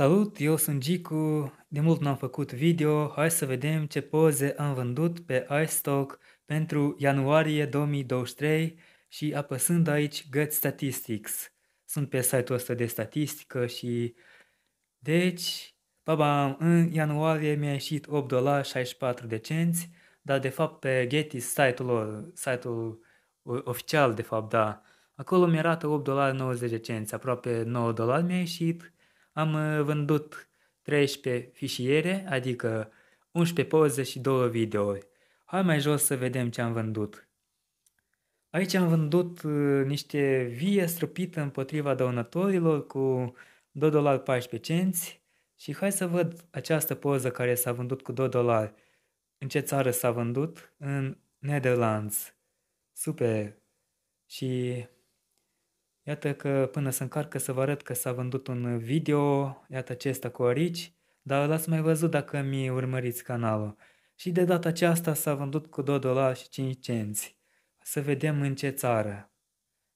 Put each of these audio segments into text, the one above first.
Salut, eu sunt Gicu, de mult n-am făcut video, hai să vedem ce poze am vândut pe iStock pentru ianuarie 2023 și apăsând aici Get Statistics. Sunt pe site-ul ăsta de statistică și... Deci, baba, în ianuarie mi-a ieșit 8 dolari 64 de cenți, dar de fapt pe Getty site-ul lor, site-ul oficial de fapt, da, acolo mi arată 8 dolari 90 de cenți, aproape 9 dolari mi-a ieșit, am uh, vândut 13 fișiere, adică 11 poze și 2 videouri. Hai mai jos să vedem ce am vândut. Aici am vândut uh, niște vie străpită împotriva dăunătorilor cu 2 dolari 14 cenți și hai să văd această poză care s-a vândut cu 2 dolari. În ce țară s-a vândut? În Netherlands. Super! Și Iată că până să încarcă să vă arăt că s-a vândut un video, iată acesta cu orici, dar l-ați mai văzut dacă mi urmăriți canalul. Și de data aceasta s-a vândut cu 2 dolari și 5 cenți. Să vedem în ce țară.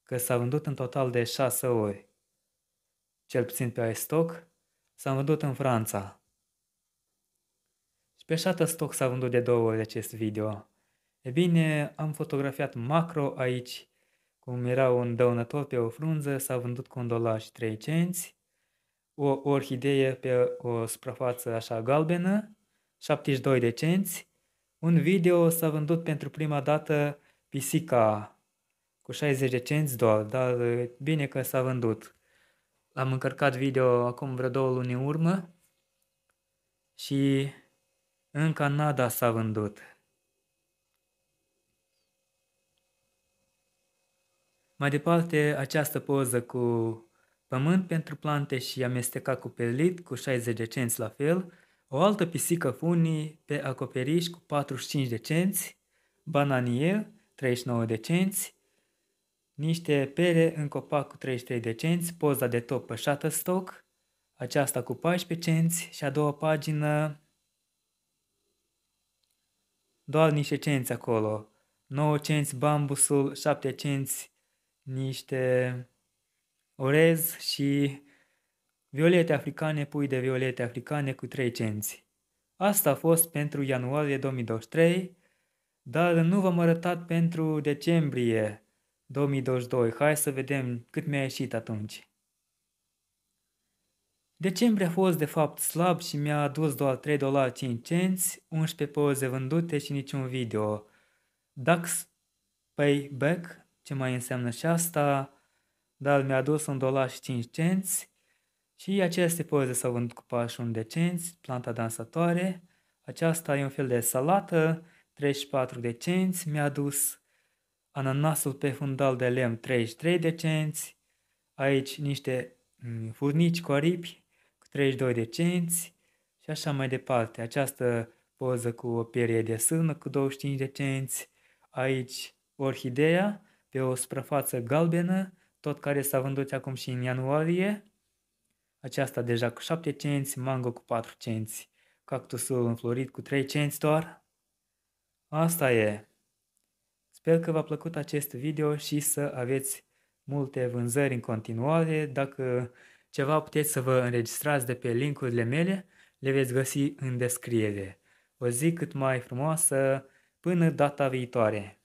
Că s-a vândut în total de 6 ori. Cel puțin pe iStock s-a vândut în Franța. Și pe Shutterstock s-a vândut de două ori acest video. E bine, am fotografiat macro aici cum era un dăunător pe o frunză, s-a vândut cu un dolar și trei cenți, o orhidee pe o suprafață așa galbenă, 72 de cenți, un video s-a vândut pentru prima dată pisica cu 60 de cenți doar, dar bine că s-a vândut. L-am încărcat video acum vreo două luni în urmă și în Canada s-a vândut. Mai departe, această poză cu pământ pentru plante și amestecat cu perlit cu 60 de cenți la fel, o altă pisică funii pe acoperiș cu 45 de cenți, bananier 39 de cenți, niște pere în copac cu 33 de cenți, poza de top pe Shutterstock, aceasta cu 14 cenți și a doua pagină doar niște cenți acolo, 9 cenți bambusul, 7 cenți niște orez și violete africane, pui de violete africane cu 3 cenți. Asta a fost pentru ianuarie 2023, dar nu v-am arătat pentru decembrie 2022. Hai să vedem cât mi-a ieșit atunci. Decembrie a fost de fapt slab și mi-a adus doar 3 dolari 5 cenți, 11 poze vândute și niciun video. Dax Payback ce mai înseamnă și asta, dar mi-a dus un dolar și 5 cenți și aceste poze s-au vândut cu pași de cenți, planta dansatoare, aceasta e un fel de salată, 34 de cenți, mi-a dus ananasul pe fundal de lemn 33 de cenți, aici niște mm, furnici cu aripi 32 de cenți și așa mai departe. Această poză cu o perie de sână cu 25 de cenți, aici orhideea pe o suprafață galbenă, tot care s-a vândut acum și în ianuarie. Aceasta deja cu 7 cenți, mango cu 4 cenți, cactusul înflorit cu 3 cenți doar. Asta e! Sper că v-a plăcut acest video și să aveți multe vânzări în continuare. Dacă ceva puteți să vă înregistrați de pe linkurile mele, le veți găsi în descriere. O zi cât mai frumoasă până data viitoare!